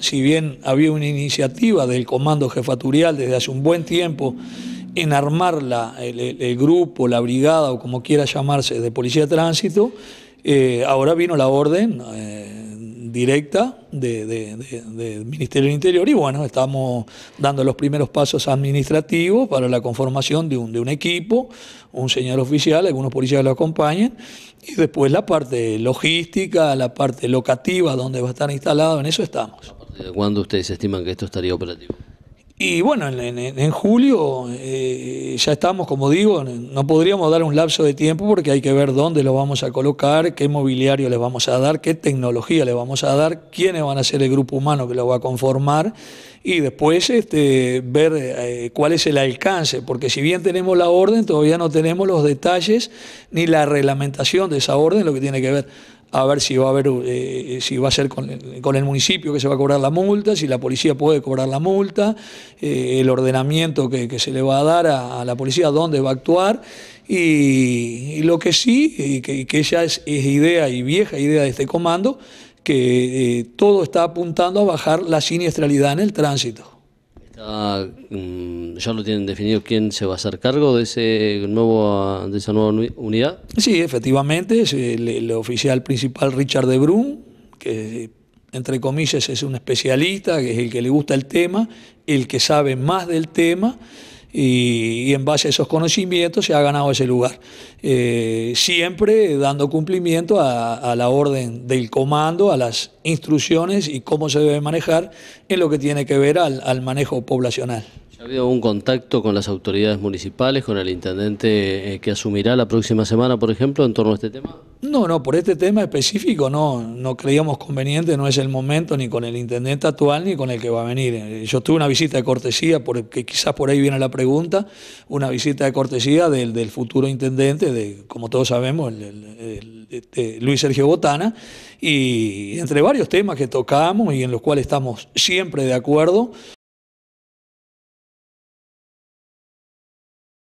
si bien había una iniciativa del Comando Jefaturial desde hace un buen tiempo en armar el, grupo, la brigada o como quiera llamarse de Policía de Tránsito, eh, ahora vino la orden eh, directa del Ministerio del Interior y bueno, estamos dando los primeros pasos administrativos para la conformación de un, equipo, un señor oficial, algunos policías lo acompañen, y después la parte logística, la parte locativa donde va a estar instalado, en eso estamos. Eh, ¿Cuándo ustedes estiman que esto estaría operativo? Y bueno, en, julio eh, ya estamos, como digo, no podríamos dar un lapso de tiempo porque hay que ver dónde lo vamos a colocar, qué mobiliario le vamos a dar, qué tecnología le vamos a dar, quiénes van a ser el grupo humano que lo va a conformar y después este, ver eh, cuál es el alcance, porque si bien tenemos la orden, todavía no tenemos los detalles ni la reglamentación de esa orden, lo que tiene que ver a ver si va a haber, eh, eh, si va a ser con el, municipio que se va a cobrar la multa, si la policía puede cobrar la multa, eh, el ordenamiento que, se le va a dar a, la policía, dónde va a actuar. Y, lo que sí, y que, ya es, idea y vieja idea de este comando, que todo está apuntando a bajar la siniestralidad en el tránsito. Ya, ah, mm, ya, lo tienen definido quién se va a hacer cargo de, ese nuevo, de esa nueva unidad. Sí, efectivamente, es el, oficial principal Richard de Brun, que entre comillas es un especialista, que es el que le gusta el tema, el que sabe más del tema y, en base a esos conocimientos se ha ganado ese lugar. Eh, siempre dando cumplimiento a, la orden del comando, a las instrucciones y cómo se debe manejar en lo que tiene que ver al manejo poblacional. ¿Ha habido algún contacto con las autoridades municipales, con el intendente eh, que asumirá la próxima semana, por ejemplo, en torno a este tema? No, no, por este tema específico no, no creíamos conveniente, no es el momento ni con el intendente actual ni con el que va a venir. Yo tuve una visita de cortesía, porque quizás por ahí viene la pregunta, una visita de cortesía del, futuro intendente, de, como todos sabemos, este, Luis Sergio Botana, y entre varios temas que tocamos y en los cuales estamos siempre de acuerdo.